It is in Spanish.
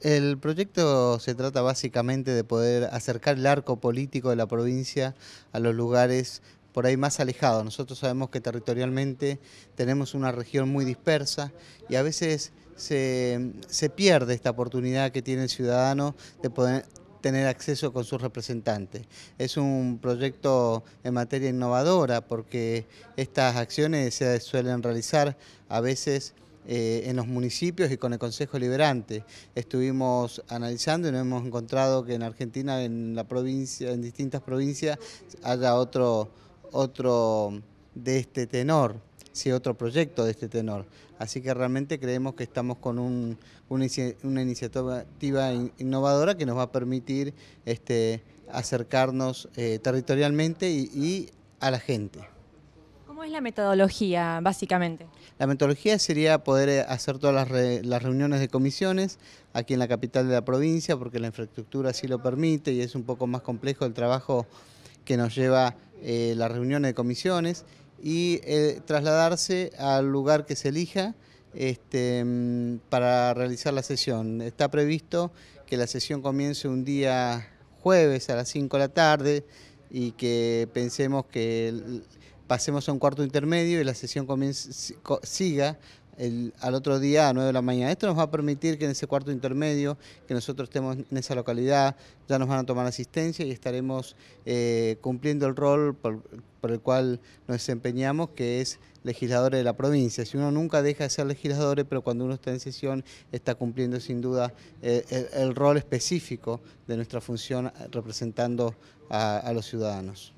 El proyecto se trata básicamente de poder acercar el arco político de la provincia a los lugares por ahí más alejados. Nosotros sabemos que territorialmente tenemos una región muy dispersa y a veces se, se pierde esta oportunidad que tiene el ciudadano de poder tener acceso con sus representantes. Es un proyecto en materia innovadora porque estas acciones se suelen realizar a veces eh, en los municipios y con el Consejo Liberante. Estuvimos analizando y nos hemos encontrado que en Argentina, en la provincia, en distintas provincias, haya otro, otro de este tenor, sí, otro proyecto de este tenor. Así que realmente creemos que estamos con una, iniciativa innovadora que nos va a permitir este, acercarnos eh, territorialmente y a la gente. ¿Cómo es la metodología, básicamente? La metodología sería poder eh, hacer todas las, reuniones de comisiones aquí en la capital de la provincia, porque la infraestructura sí lo permite y es un poco más complejo el trabajo que nos lleva eh, la las reuniones de comisiones y eh, trasladarse al lugar que se elija este, mm, para realizar la sesión. Está previsto que la sesión comience un día jueves a las 5 de la tarde y que pensemos que pasemos a un cuarto intermedio y la sesión siga al otro día a 9 de la mañana. Esto nos va a permitir que en ese cuarto intermedio, que nosotros estemos en esa localidad, ya nos van a tomar asistencia y estaremos eh, cumpliendo el rol por, el cual nos desempeñamos, que es legisladores de la provincia. Si uno nunca deja de ser legisladores pero cuando uno está en sesión está cumpliendo sin duda eh, el, rol específico de nuestra función representando a los ciudadanos.